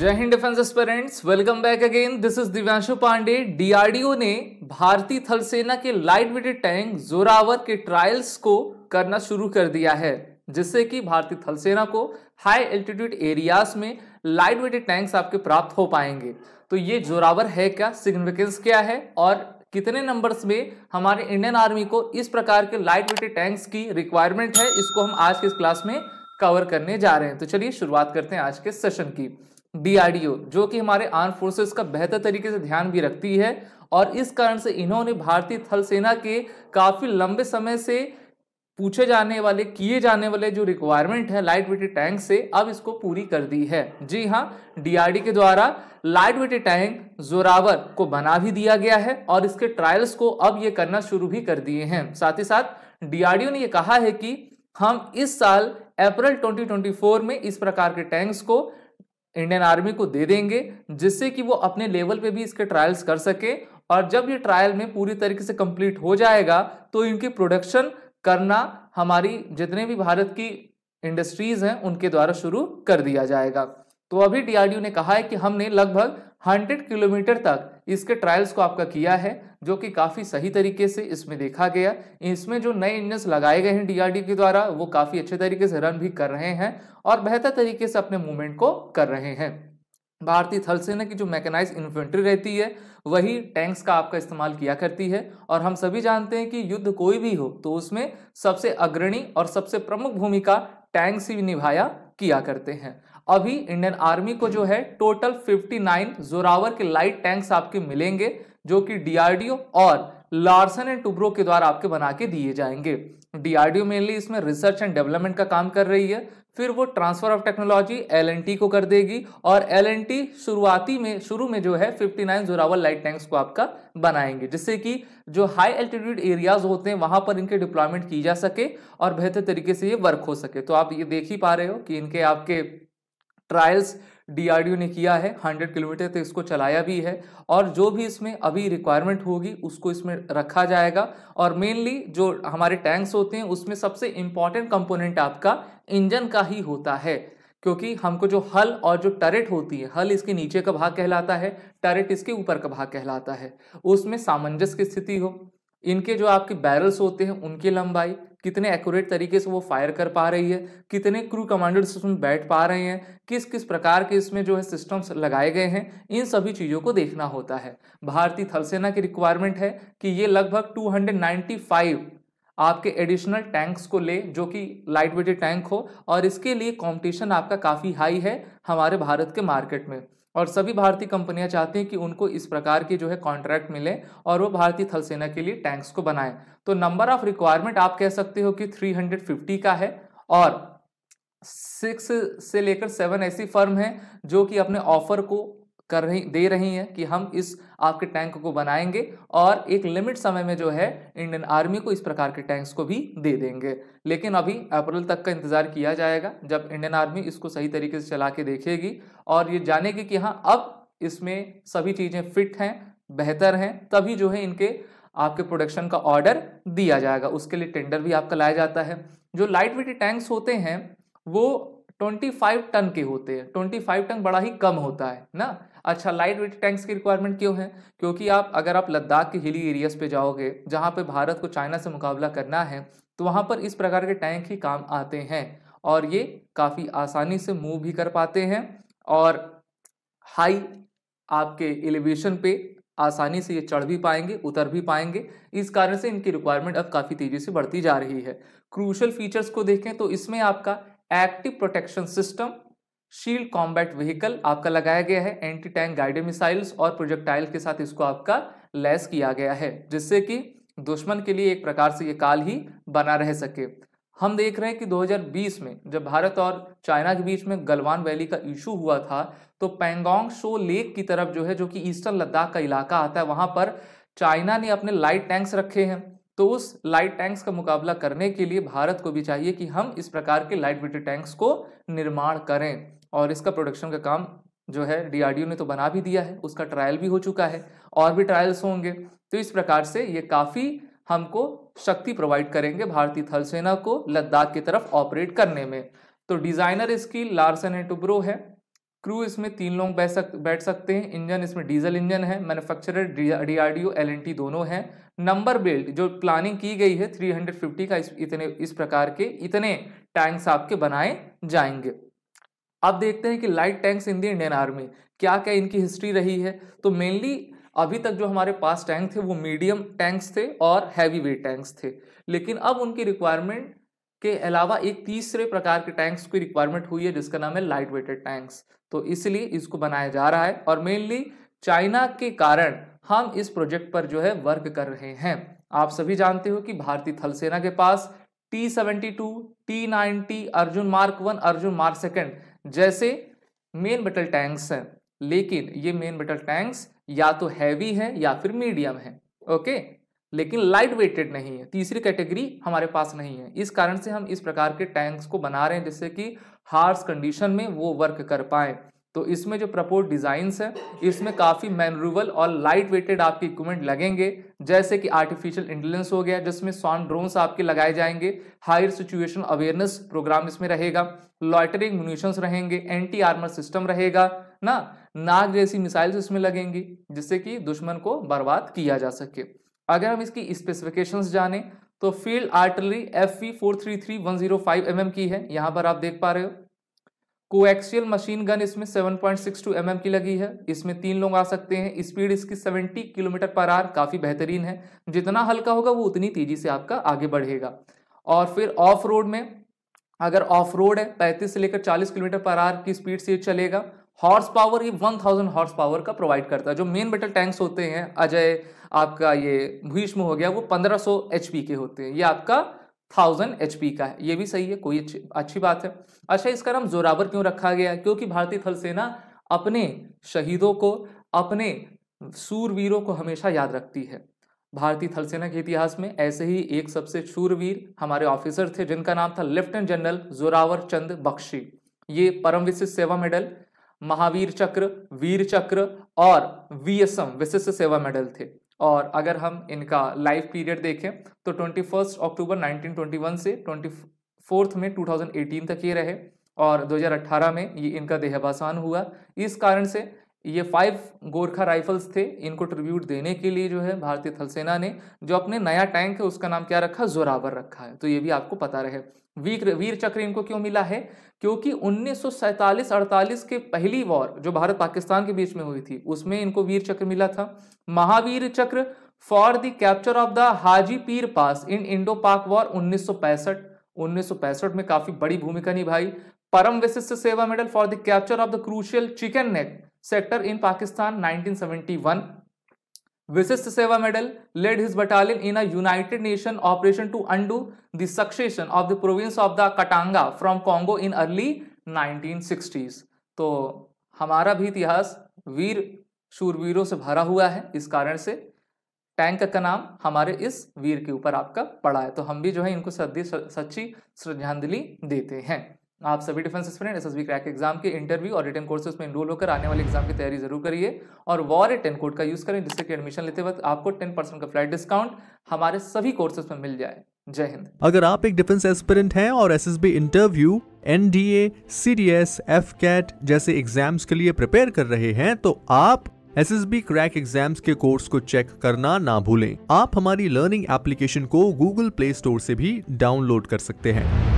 जय हिंद defence aspirants welcome back again this is Divyanshu Pandey DRDO ने भारतीय थल सेना के लाइट वेटेड टैंक जोरावर के ट्रायल्स को करना शुरू कर दिया है जिससे कि भारतीय थल सेना को हाई एल्टीट्यूड एरियाज में लाइट वेटेड टैंक्स आपके प्राप्त हो पाएंगे तो ये जोरावर है क्या सिग्निफिकेंस क्या है और कितने नंबर्स में हमारे इंडियन आर्मी को इस प्रकार के लाइट वेटेड टैंक्स की रिक्वायरमेंट है इसको हम आज के इस क्लास में कवर करने जा रहे हैं तो चलिए शुरुआत करते हैं आज के सेशन की डीआरडीओ जो कि हमारे आर्म फोर्सेस का बेहतर तरीके से ध्यान भी रखती है और इस कारण से इन्होंने भारतीय थल सेना के काफ़ी लंबे समय से पूछे जाने वाले किए जाने वाले जो रिक्वायरमेंट है लाइट वेटेड टैंक से अब इसको पूरी कर दी है जी हाँ डीआरडी के द्वारा लाइट वेटेड टैंक जोरावर को बना भी दिया गया है और इसके ट्रायल्स को अब ये करना शुरू भी कर दिए हैं साथ ही साथ डीआरडीओ ने यह कहा है कि हम इस साल अप्रैल 2024 में इस प्रकार के टैंक्स को इंडियन आर्मी को दे देंगे जिससे कि वो अपने लेवल पे भी इसके ट्रायल्स कर सके और जब ये ट्रायल में पूरी तरीके से कंप्लीट हो जाएगा तो इनकी प्रोडक्शन करना हमारी जितने भी भारत की इंडस्ट्रीज हैं उनके द्वारा शुरू कर दिया जाएगा तो अभी डीआरडीओ ने कहा है कि हमने लगभग 100 किलोमीटर तक इसके ट्रायल्स को आपका किया है जो कि काफ़ी सही तरीके से इसमें देखा गया इसमें जो नए इंजन लगाए गए हैं डीआरडी के द्वारा वो काफ़ी अच्छे तरीके से रन भी कर रहे हैं और बेहतर तरीके से अपने मूवमेंट को कर रहे हैं भारतीय थल सेना की जो मैकेनाइज इन्फेंट्री रहती है वही टैंक्स का आपका इस्तेमाल किया करती है और हम सभी जानते हैं कि युद्ध कोई भी हो तो उसमें सबसे अग्रणी और सबसे प्रमुख भूमिका टैंक्स ही निभाया किया करते हैं अभी इंडियन आर्मी को जो है टोटल 59 जोरावर के लाइट टैंक्स आपके मिलेंगे जो कि डीआरडीओ और लार्सन एंड टुब्रो के द्वारा आपके बना के दिए जाएंगे डीआरडीओ मेनली इसमें रिसर्च एंड डेवलपमेंट का काम कर रही है फिर वो ट्रांसफर ऑफ टेक्नोलॉजी एल को कर देगी और एल शुरुआती में शुरू में जो है 59 नाइन जोरावल लाइट टैंक्स को आपका बनाएंगे जिससे कि जो हाई एल्टीट्यूड एरियाज होते हैं वहां पर इनके डिप्लॉयमेंट की जा सके और बेहतर तरीके से ये वर्क हो सके तो आप ये देख ही पा रहे हो कि इनके आपके ट्रायल्स डीआरडीओ ने किया है 100 किलोमीटर तक तो इसको चलाया भी है और जो भी इसमें अभी रिक्वायरमेंट होगी उसको इसमें रखा जाएगा और मेनली जो हमारे टैंक्स होते हैं उसमें सबसे इम्पॉर्टेंट कंपोनेंट आपका इंजन का ही होता है क्योंकि हमको जो हल और जो टरेट होती है हल इसके नीचे का भाग कहलाता है टरेट इसके ऊपर का भाग कहलाता है उसमें सामंजस्य की स्थिति हो इनके जो आपके बैरल्स होते हैं उनकी लंबाई कितने एक्यूरेट तरीके से वो फायर कर पा रही है कितने क्रू कमांडर्स उसमें बैठ पा रहे हैं किस किस प्रकार के इसमें जो है सिस्टम्स लगाए गए हैं इन सभी चीज़ों को देखना होता है भारतीय थलसेना की रिक्वायरमेंट है कि ये लगभग 295 आपके एडिशनल टैंक्स को ले जो कि लाइट वेटेड टैंक हो और इसके लिए कॉम्पिटिशन आपका काफ़ी हाई है हमारे भारत के मार्केट में और सभी भारतीय कंपनियां चाहती हैं कि उनको इस प्रकार के जो है कॉन्ट्रैक्ट मिले और वो भारतीय थल सेना के लिए टैंक्स को बनाएं तो नंबर ऑफ रिक्वायरमेंट आप कह सकते हो कि 350 का है और सिक्स से लेकर सेवन ऐसी फर्म है जो कि अपने ऑफर को कर रही दे रही हैं कि हम इस आपके टैंक को बनाएंगे और एक लिमिट समय में जो है इंडियन आर्मी को इस प्रकार के टैंक्स को भी दे देंगे लेकिन अभी अप्रैल तक का इंतज़ार किया जाएगा जब इंडियन आर्मी इसको सही तरीके से चला के देखेगी और ये जानेगी कि हाँ अब इसमें सभी चीज़ें फिट हैं बेहतर हैं तभी जो है इनके आपके प्रोडक्शन का ऑर्डर दिया जाएगा उसके लिए टेंडर भी आपका लाया जाता है जो लाइट वेट टैंक्स होते हैं वो 25 टन के होते हैं 25 टन बड़ा ही कम होता है ना अच्छा लाइट वेट टैंक्स की रिक्वायरमेंट क्यों है क्योंकि आप अगर आप लद्दाख के हिली एरियाज पे जाओगे जहाँ पे भारत को चाइना से मुकाबला करना है तो वहाँ पर इस प्रकार के टैंक ही काम आते हैं और ये काफ़ी आसानी से मूव भी कर पाते हैं और हाई आपके एलिवेशन पे आसानी से ये चढ़ भी पाएंगे उतर भी पाएंगे इस कारण से इनकी रिक्वायरमेंट अब काफ़ी तेज़ी से बढ़ती जा रही है क्रूशल फीचर्स को देखें तो इसमें आपका active protection system shield combat vehicle आपका लगाया गया है एंटी टैंक गाइडेड मिसाइल्स और प्रोजेक्टाइल के साथ इसको आपका लैस किया गया है जिससे कि दुश्मन के लिए एक प्रकार से ये काल ही बना रह सके हम देख रहे हैं कि 2020 में जब भारत और चाइना के बीच में गलवान वैली का इशू हुआ था तो पेंगोंग शो लेक की तरफ जो है जो कि ईस्टर्न लद्दाख का इलाका आता है वहां पर चाइना ने अपने लाइट टैंक्स रखे हैं तो उस लाइट टैंक्स का मुकाबला करने के लिए भारत को भी चाहिए कि हम इस प्रकार के लाइट वेटेड टैंक्स को निर्माण करें और इसका प्रोडक्शन का काम जो है डीआरडीओ ने तो बना भी दिया है उसका ट्रायल भी हो चुका है और भी ट्रायल्स होंगे तो इस प्रकार से ये काफ़ी हमको शक्ति प्रोवाइड करेंगे भारतीय थल सेना को लद्दाख की तरफ ऑपरेट करने में तो डिज़ाइनर इसकी लार्सन एंड टुब्रो है क्रू इसमें तीन लोग बैठ सक बैठ सकते हैं इंजन इसमें डीजल इंजन है manufacturer D R D O L N T दोनों हैं नंबर बेल्ट जो प्लानिंग की गई है 350 का इस इतने इस प्रकार के इतने टैंक्स आपके बनाए जाएंगे अब देखते हैं कि light tanks in the Indian army क्या क्या इनकी हिस्ट्री रही है तो मेनली अभी तक जो हमारे पास टैंक थे वो मीडियम टैंक्स थे और हैवी वेट टैंक्स थे लेकिन अब उनकी रिक्वायरमेंट के अलावा एक तीसरे प्रकार के टैंक्स की रिक्वायरमेंट हुई है जिसका नाम है लाइट वेटेड टैंक्स तो इसलिए इसको बनाया जा रहा है और मेनली चाइना के कारण हम इस प्रोजेक्ट पर जो है वर्क कर रहे हैं आप सभी जानते हो कि भारतीय थल सेना के पास T seventy two T ninety Arjun mark one Arjun mark second जैसे मेन मेटल टैंक्स हैं लेकिन ये मेन मेटल टैंक्स या तो हैवी है या फिर मीडियम है ओके लेकिन लाइट वेटेड नहीं है तीसरी कैटेगरी हमारे पास नहीं है इस कारण से हम इस प्रकार के टैंक्स को बना रहे हैं जिससे कि हार्स कंडीशन में वो वर्क कर पाए तो इसमें जो प्रपोज डिजाइन है इसमें काफ़ी मैनरूवल और लाइट वेटेड आपके इक्विपमेंट लगेंगे जैसे कि आर्टिफिशियल इंटेलिजेंस हो गया जिसमें सॉन ड्रोन्स आपके लगाए जाएंगे हायर सिचुएशन अवेयरनेस प्रोग्राम इसमें रहेगा लॉटरिंग म्यूनिशंस रहेंगे एंटी आर्मर सिस्टम रहेगा ना नाग जैसी मिसाइल्स इसमें लगेंगी जिससे कि दुश्मन को बर्बाद किया जा सके अगर हम इसकी स्पेसिफिकेशंस जाने तो field artillery F V four three three one zero five M M की है यहां पर आप देख पा रहे हो कोएक्सियल मशीन गन इसमें 7.62 पॉइंट mm की लगी है इसमें तीन लोग आ सकते हैं स्पीड इसकी 70 किलोमीटर पर आर काफ़ी बेहतरीन है जितना हल्का होगा वो उतनी तेज़ी से आपका आगे बढ़ेगा और फिर ऑफ रोड में अगर ऑफ रोड है पैंतीस से लेकर 40 किलोमीटर पर आर की स्पीड से चलेगा हॉर्स पावर ये 1000 हॉर्स पावर का प्रोवाइड करता है जो मेन बेटल टैंक्स होते हैं अजय आपका ये भीष्म हो गया वो 1500 एचपी के होते हैं ये आपका थाउजेंड एच का है ये भी सही है कोई अच्छी, अच्छी बात है अच्छा इसका नाम जोरावर क्यों रखा गया क्योंकि भारतीय थल सेना अपने शहीदों को अपने सूरवीरों को हमेशा याद रखती है भारतीय थल सेना के इतिहास में ऐसे ही एक सबसे शूरवीर हमारे ऑफिसर थे जिनका नाम था लेफ्टिनेंट जनरल जोरावर चंद बख्शी ये परम विशिष्ट सेवा मेडल महावीर चक्र वीर चक्र और वीएसएम विशिष्ट सेवा मेडल थे और अगर हम इनका लाइफ पीरियड देखें तो ट्वेंटी फर्स्ट अक्टूबर वन से ट्वेंटी फोर्थ में 2018 तक ये रहे और 2018 में ये इनका देहावसान हुआ इस कारण से ये फाइव गोरखा राइफल्स थे इनको ट्रिब्यूट देने के लिए जो है भारतीय थल सेना ने जो अपने नया टैंक है उसका नाम क्या रखा जोरावर रखा है तो ये भी आपको पता रहे वीर वीर चक्र इनको क्यों मिला है क्योंकि 1947-48 के पहली वॉर जो भारत पाकिस्तान के बीच में हुई थी उसमें इनको वीर चक्र मिला था Mahavir Chakra for the capture of the Haji Pir pass in Indo पाक वॉर उन्नीस सौ में काफी बड़ी भूमिका निभाई Param Vishisht Seva medal for the capture of the crucial chicken neck sector in Pakistan 1971 Vishisht Seva medal led his battalion in a United Nation operation to undo the succession of the province of the Katanga from Congo in early 1960s तो हमारा भी इतिहास वीर शूरवीरों से भरा हुआ है इस कारण से टैंक का नाम हमारे इस वीर के ऊपर आपका पड़ा है तो हम भी जो है इनको सच्ची श्रद्धांजलि देते हैं आप सभी defence student S S B crack exam के इंटरव्यू और रिटर्न कोर्सेज में इनरोल होकर आने वाले एग्जाम की तैयारी जरूर करिए और वॉर टेन कोड का यूज़ करें जिससे कि एडमिशन लेते वक्त आपको टेन परसेंट का फ्लाइट डिस्काउंट हमारे सभी कोर्सेज में मिल जाए जय हिंद अगर आप एक डिफेंस एस्पिरेंट हैं और S interview N D A C D S F CAT जैसे एग्जाम्स के लिए प्रिपेयर कर रहे हैं तो आप S S B crack exam के कोर्स को चेक करना ना भूलें आप हमारी लर्निंग एप्लीकेशन को गूगल प्ले स्टोर से भी डाउनलोड कर सकते हैं